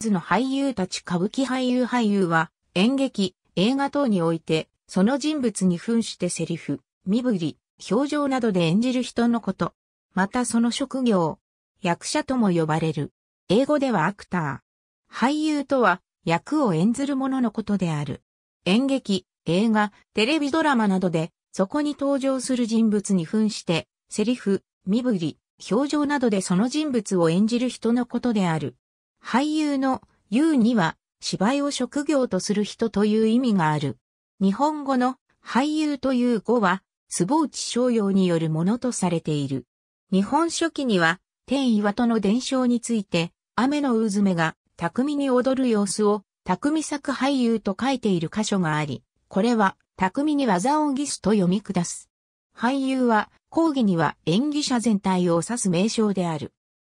ズの俳優たち歌舞伎俳優俳優は演劇、映画等においてその人物に扮してセリフ、身振り、表情などで演じる人のこと。またその職業、役者とも呼ばれる。英語ではアクター。俳優とは役を演ずる者のことである。演劇、映画、テレビドラマなどでそこに登場する人物に扮してセリフ、身振り、表情などでその人物を演じる人のことである。俳優の優には芝居を職業とする人という意味がある。日本語の俳優という語は、坪内商用によるものとされている。日本書紀には、天岩戸の伝承について、雨の渦目が巧みに踊る様子を、匠作俳優と書いている箇所があり、これは、匠に技をギスと読み下す。俳優は、講義には演技者全体を指す名称である。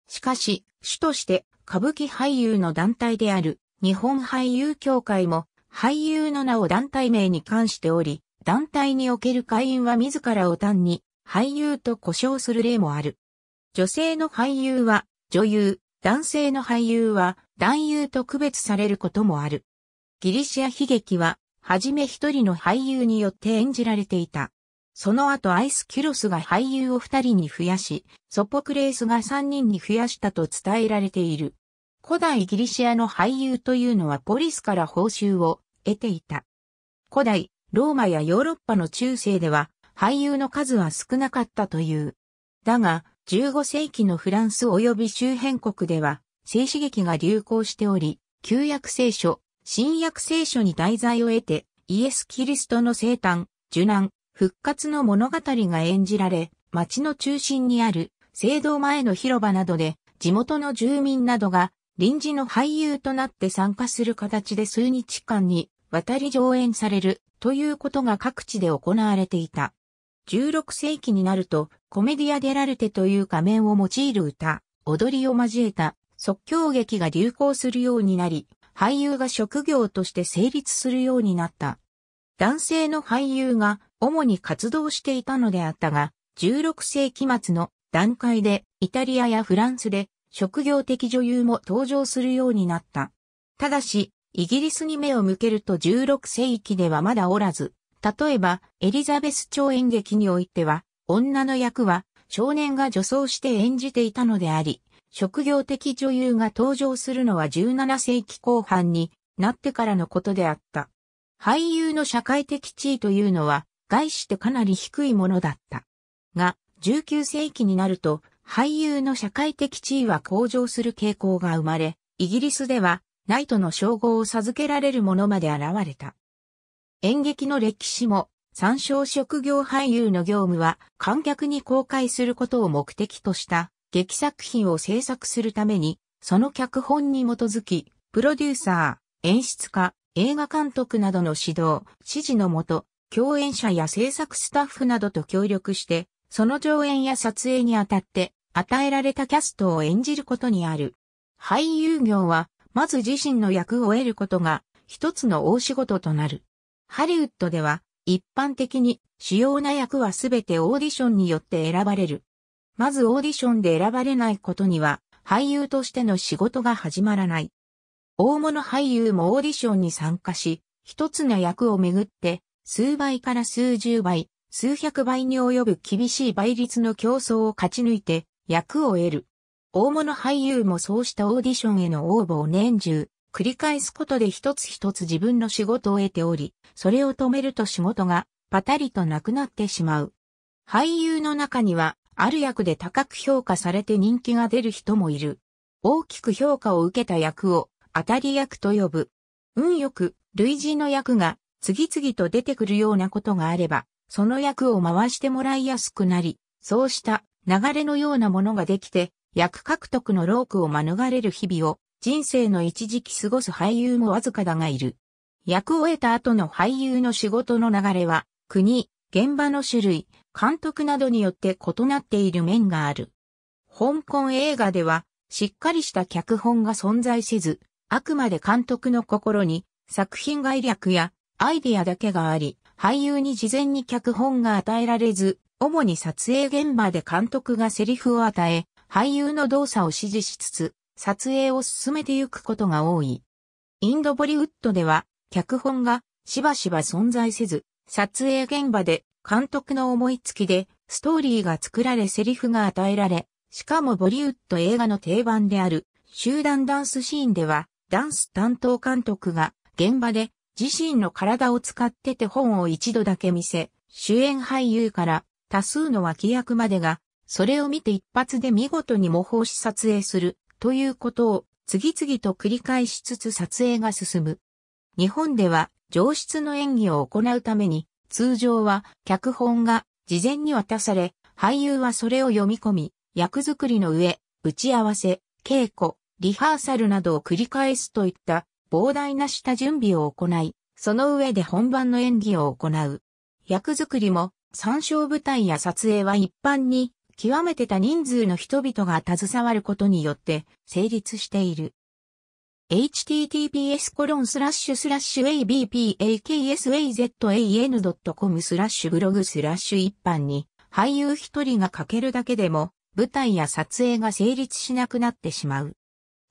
しかし、主として歌舞伎俳優の団体である日本俳優協会も俳優の名を団体名に関しており、団体における会員は自らを単に俳優と呼称する例もある。女性の俳優は女優、男性の俳優は男優と区別されることもある。ギリシア悲劇は、はじめ一人の俳優によって演じられていた。その後アイスキュロスが俳優を二人に増やし、ソポクレースが三人に増やしたと伝えられている。古代ギリシアの俳優というのはポリスから報酬を得ていた。古代、ローマやヨーロッパの中世では俳優の数は少なかったという。だが、15世紀のフランス及び周辺国では、性刺激が流行しており、旧約聖書、新約聖書に題材を得て、イエス・キリストの生誕、受難、復活の物語が演じられ、町の中心にある聖堂前の広場などで地元の住民などが臨時の俳優となって参加する形で数日間に渡り上演されるということが各地で行われていた。16世紀になるとコメディアデラルテという仮面を用いる歌、踊りを交えた即興劇が流行するようになり、俳優が職業として成立するようになった。男性の俳優が主に活動していたのであったが、16世紀末の段階でイタリアやフランスで職業的女優も登場するようになった。ただし、イギリスに目を向けると16世紀ではまだおらず、例えばエリザベス超演劇においては、女の役は少年が女装して演じていたのであり、職業的女優が登場するのは17世紀後半になってからのことであった。俳優の社会的地位というのは、概してかなり低いものだった。が、19世紀になると、俳優の社会的地位は向上する傾向が生まれ、イギリスでは、ナイトの称号を授けられるものまで現れた。演劇の歴史も、参照職業俳優の業務は、観客に公開することを目的とした、劇作品を制作するために、その脚本に基づき、プロデューサー、演出家、映画監督などの指導、指示のもと、共演者や制作スタッフなどと協力して、その上演や撮影にあたって、与えられたキャストを演じることにある。俳優業は、まず自身の役を得ることが、一つの大仕事となる。ハリウッドでは、一般的に主要な役はすべてオーディションによって選ばれる。まずオーディションで選ばれないことには、俳優としての仕事が始まらない。大物俳優もオーディションに参加し、一つの役をめぐって数倍から数十倍、数百倍に及ぶ厳しい倍率の競争を勝ち抜いて役を得る。大物俳優もそうしたオーディションへの応募を年中、繰り返すことで一つ一つ自分の仕事を得ており、それを止めると仕事がパタリとなくなってしまう。俳優の中には、ある役で高く評価されて人気が出る人もいる。大きく評価を受けた役を当たり役と呼ぶ。運よく、類似の役が次々と出てくるようなことがあれば、その役を回してもらいやすくなり、そうした流れのようなものができて、役獲得のロークを免れる日々を人生の一時期過ごす俳優もわずかだがいる。役を得た後の俳優の仕事の流れは、国、現場の種類、監督などによって異なっている面がある。香港映画では、しっかりした脚本が存在せず、あくまで監督の心に作品概略やアイディアだけがあり、俳優に事前に脚本が与えられず、主に撮影現場で監督がセリフを与え、俳優の動作を指示しつつ、撮影を進めていくことが多い。インドボリウッドでは、脚本がしばしば存在せず、撮影現場で監督の思いつきでストーリーが作られセリフが与えられ、しかもボリウッド映画の定番である集団ダンスシーンでは、ダンス担当監督が現場で自身の体を使って手本を一度だけ見せ、主演俳優から多数の脇役までが、それを見て一発で見事に模倣し撮影するということを次々と繰り返しつつ撮影が進む。日本では上質の演技を行うために、通常は脚本が事前に渡され、俳優はそれを読み込み、役作りの上、打ち合わせ、稽古、リハーサルなどを繰り返すといった膨大な下準備を行い、その上で本番の演技を行う。役作りも、参照舞台や撮影は一般に、極めて多人数の人々が携わることによって成立している。https コロンスラッシュスラッシュ a b p a k s a z a n c o m スラッシュブログスラッシュ一般に俳優一人が書けるだけでも舞台や撮影が成立しなくなってしまう。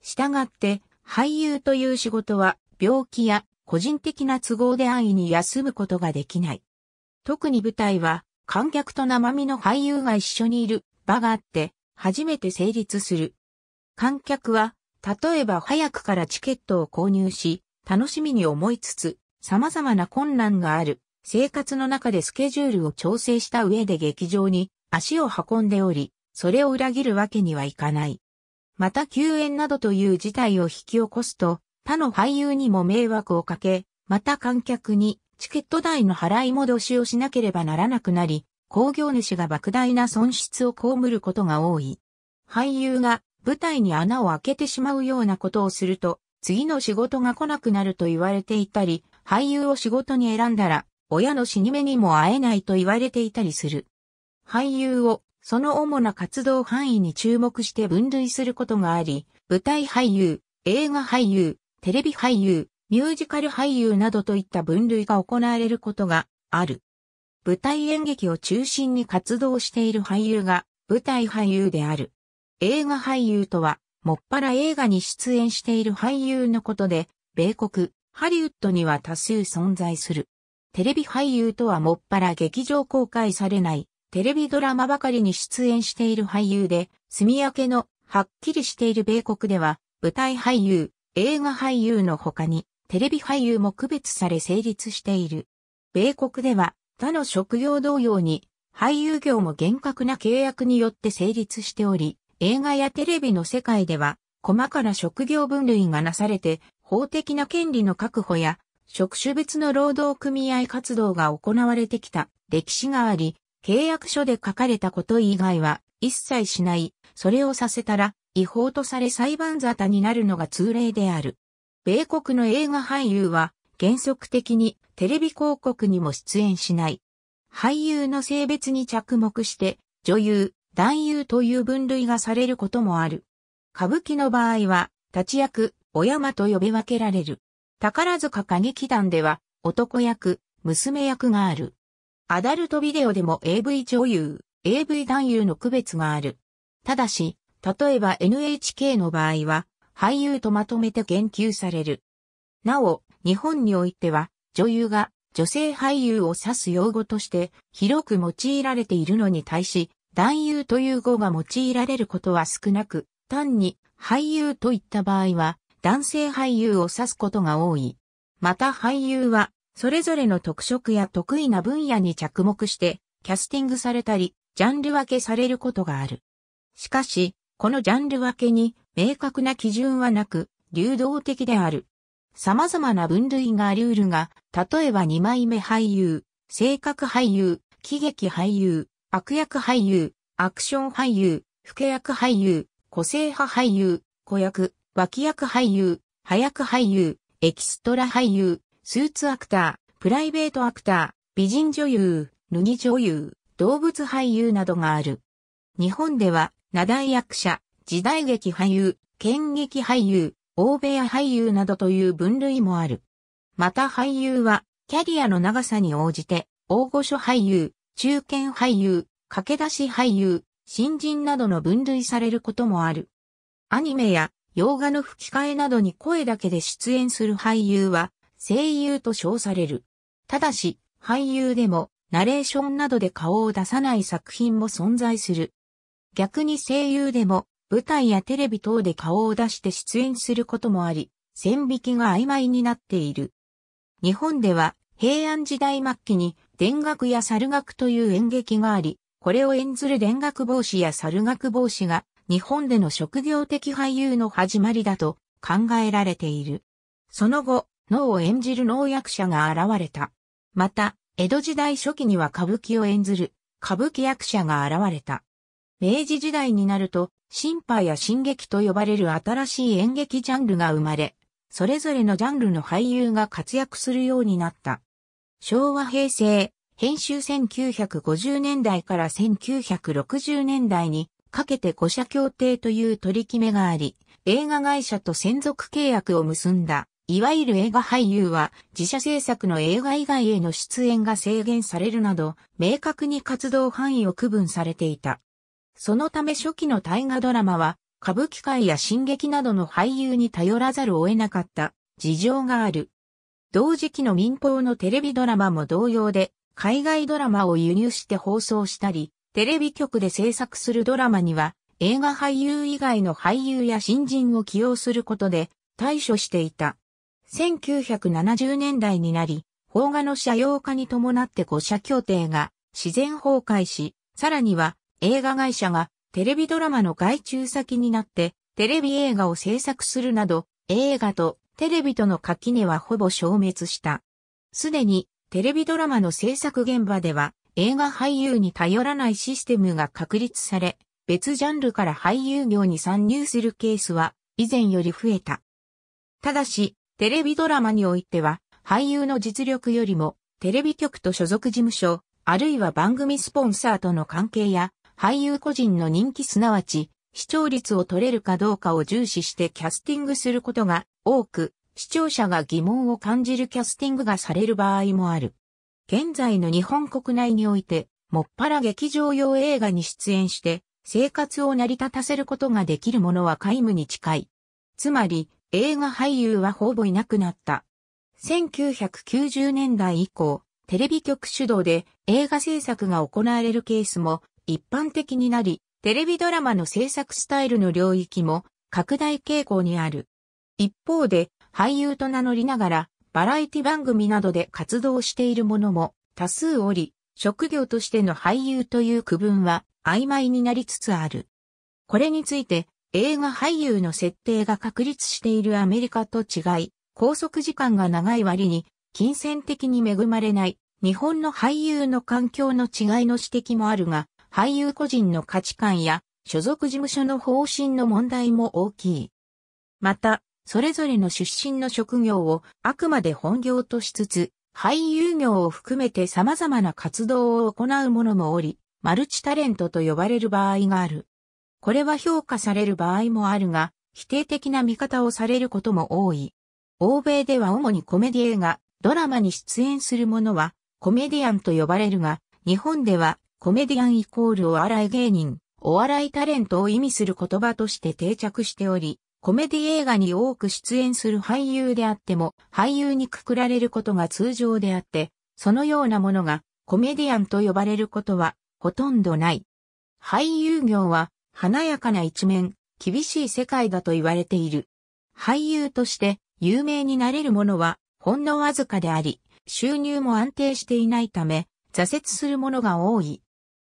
したがって俳優という仕事は病気や個人的な都合で安易に休むことができない。特に舞台は観客と生身の俳優が一緒にいる場があって初めて成立する。観客は例えば早くからチケットを購入し楽しみに思いつつ様々な困難がある生活の中でスケジュールを調整した上で劇場に足を運んでおり、それを裏切るわけにはいかない。また休園などという事態を引き起こすと、他の俳優にも迷惑をかけ、また観客にチケット代の払い戻しをしなければならなくなり、工業主が莫大な損失を被ることが多い。俳優が舞台に穴を開けてしまうようなことをすると、次の仕事が来なくなると言われていたり、俳優を仕事に選んだら、親の死に目にも会えないと言われていたりする。俳優をその主な活動範囲に注目して分類することがあり、舞台俳優、映画俳優、テレビ俳優、ミュージカル俳優などといった分類が行われることがある。舞台演劇を中心に活動している俳優が舞台俳優である。映画俳優とは、もっぱら映画に出演している俳優のことで、米国、ハリウッドには多数存在する。テレビ俳優とはもっぱら劇場公開されないテレビドラマばかりに出演している俳優で、住み分けのはっきりしている米国では、舞台俳優、映画俳優の他に、テレビ俳優も区別され成立している。米国では、他の職業同様に、俳優業も厳格な契約によって成立しており、映画やテレビの世界では、細かな職業分類がなされて、法的な権利の確保や、職種別の労働組合活動が行われてきた歴史があり、契約書で書かれたこと以外は一切しない、それをさせたら違法とされ裁判沙汰になるのが通例である。米国の映画俳優は原則的にテレビ広告にも出演しない。俳優の性別に着目して女優、男優という分類がされることもある。歌舞伎の場合は立ち役、お山と呼び分けられる。宝塚歌劇団では男役、娘役がある。アダルトビデオでも AV 女優、AV 男優の区別がある。ただし、例えば NHK の場合は、俳優とまとめて言及される。なお、日本においては、女優が女性俳優を指す用語として広く用いられているのに対し、男優という語が用いられることは少なく、単に俳優といった場合は、男性俳優を指すことが多い。また俳優はそれぞれの特色や得意な分野に着目して、キャスティングされたり、ジャンル分けされることがある。しかし、このジャンル分けに明確な基準はなく、流動的である。様々な分類がありうるが、例えば2枚目俳優、性格俳優、喜劇俳優、悪役俳優、アクション俳優、不け役俳優、個性派俳優、子役、脇役俳優、早役俳優、エキストラ俳優、スーツアクター、プライベートアクター、美人女優、脱ぎ女優、動物俳優などがある。日本では、名題役者、時代劇俳優、剣劇俳優、大部屋俳優などという分類もある。また俳優は、キャリアの長さに応じて、大御所俳優、中堅俳優、駆け出し俳優、新人などの分類されることもある。アニメや洋画の吹き替えなどに声だけで出演する俳優は、声優と称される。ただし、俳優でも、ナレーションなどで顔を出さない作品も存在する。逆に声優でも、舞台やテレビ等で顔を出して出演することもあり、線引きが曖昧になっている。日本では、平安時代末期に、田楽や猿楽という演劇があり、これを演ずる田楽帽子や猿楽帽子が、日本での職業的俳優の始まりだと考えられている。その後、脳を演じる脳役者が現れた。また、江戸時代初期には歌舞伎を演ずる歌舞伎役者が現れた。明治時代になると、新派や新劇と呼ばれる新しい演劇ジャンルが生まれ、それぞれのジャンルの俳優が活躍するようになった。昭和平成、編集1950年代から1960年代にかけて五社協定という取り決めがあり、映画会社と専属契約を結んだ。いわゆる映画俳優は自社制作の映画以外への出演が制限されるなど、明確に活動範囲を区分されていた。そのため初期の大河ドラマは、歌舞伎界や進撃などの俳優に頼らざるを得なかった事情がある。同時期の民放のテレビドラマも同様で、海外ドラマを輸入して放送したり、テレビ局で制作するドラマには、映画俳優以外の俳優や新人を起用することで対処していた。1970年代になり、邦画の社用化に伴って五社協定が自然崩壊し、さらには映画会社がテレビドラマの外注先になってテレビ映画を制作するなど、映画とテレビとの垣根はほぼ消滅した。すでにテレビドラマの制作現場では映画俳優に頼らないシステムが確立され、別ジャンルから俳優業に参入するケースは以前より増えた。ただし、テレビドラマにおいては、俳優の実力よりも、テレビ局と所属事務所、あるいは番組スポンサーとの関係や、俳優個人の人気すなわち、視聴率を取れるかどうかを重視してキャスティングすることが多く、視聴者が疑問を感じるキャスティングがされる場合もある。現在の日本国内において、もっぱら劇場用映画に出演して、生活を成り立たせることができるものは皆無に近い。つまり、映画俳優はほぼいなくなった。1990年代以降、テレビ局主導で映画制作が行われるケースも一般的になり、テレビドラマの制作スタイルの領域も拡大傾向にある。一方で、俳優と名乗りながら、バラエティ番組などで活動しているもも多数おり、職業としての俳優という区分は曖昧になりつつある。これについて、映画俳優の設定が確立しているアメリカと違い、拘束時間が長い割に、金銭的に恵まれない日本の俳優の環境の違いの指摘もあるが、俳優個人の価値観や所属事務所の方針の問題も大きい。また、それぞれの出身の職業をあくまで本業としつつ、俳優業を含めて様々な活動を行う者もおり、マルチタレントと呼ばれる場合がある。これは評価される場合もあるが、否定的な見方をされることも多い。欧米では主にコメディ映画、ドラマに出演する者は、コメディアンと呼ばれるが、日本では、コメディアンイコールお笑い芸人、お笑いタレントを意味する言葉として定着しており、コメディ映画に多く出演する俳優であっても、俳優にくくられることが通常であって、そのようなものがコメディアンと呼ばれることはほとんどない。俳優業は華やかな一面、厳しい世界だと言われている。俳優として有名になれるものはほんのわずかであり、収入も安定していないため、挫折するものが多い。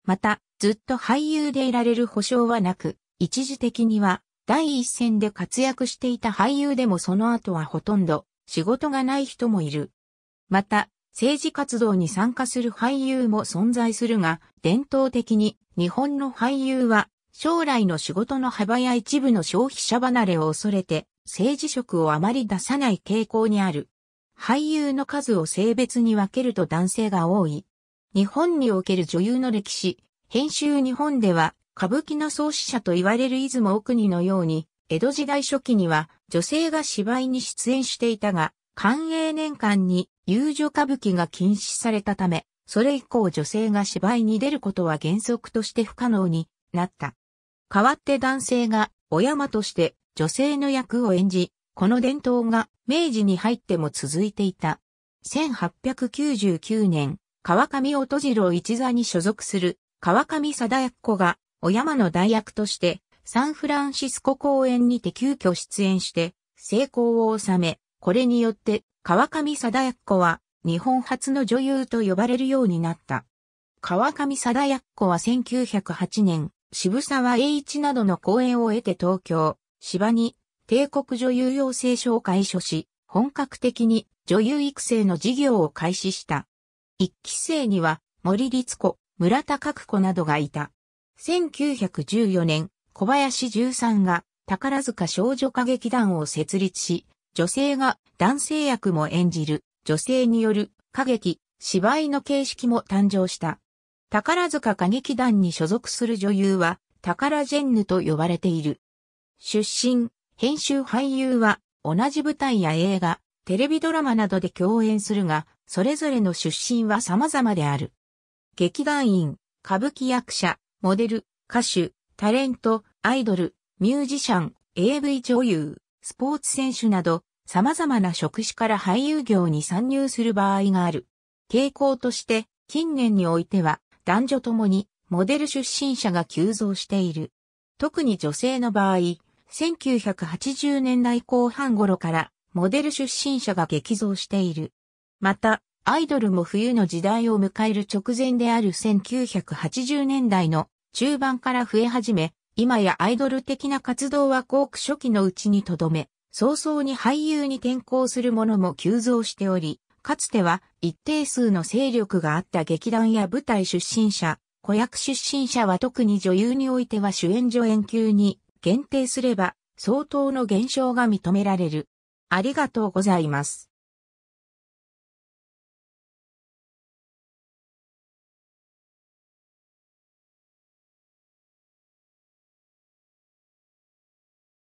また、ずっと俳優でいられる保証はなく、一時的には第一線で活躍していた俳優でもその後はほとんど仕事がない人もいる。また、政治活動に参加する俳優も存在するが、伝統的に日本の俳優は将来の仕事の幅や一部の消費者離れを恐れて、政治色をあまり出さない傾向にある。俳優の数を性別に分けると男性が多い。日本における女優の歴史、編集日本では、歌舞伎の創始者と言われる出雲奥国のように、江戸時代初期には女性が芝居に出演していたが、寛永年間に遊女歌舞伎が禁止されたため、それ以降女性が芝居に出ることは原則として不可能になった。代わって男性がお山として女性の役を演じ、この伝統が明治に入っても続いていた。1899年、川上音次郎一座に所属する川上貞子がお山の代役としてサンフランシスコ公演にて急遽出演して成功を収め、これによって川上貞子は日本初の女優と呼ばれるようになった。川上貞子は1908年、渋沢栄一などの講演を得て東京、芝に帝国女優養成所を開所し、本格的に女優育成の事業を開始した。一期生には森律子、村田角子などがいた。1914年、小林十三が宝塚少女歌劇団を設立し、女性が男性役も演じる、女性による歌劇、芝居の形式も誕生した。宝塚歌劇団に所属する女優は、宝ジェンヌと呼ばれている。出身、編集俳優は、同じ舞台や映画、テレビドラマなどで共演するが、それぞれの出身は様々である。劇団員、歌舞伎役者、モデル、歌手、タレント、アイドル、ミュージシャン、AV 女優、スポーツ選手など、様々な職種から俳優業に参入する場合がある。傾向として、近年においては、男女ともにモデル出身者が急増している。特に女性の場合、1980年代後半頃からモデル出身者が激増している。また、アイドルも冬の時代を迎える直前である1980年代の中盤から増え始め、今やアイドル的な活動はごく初期のうちにとどめ、早々に俳優に転向するものも急増しており、かつては一定数の勢力があった劇団や舞台出身者、子役出身者は特に女優においては主演助演級に限定すれば相当の減少が認められる。ありがとうございます。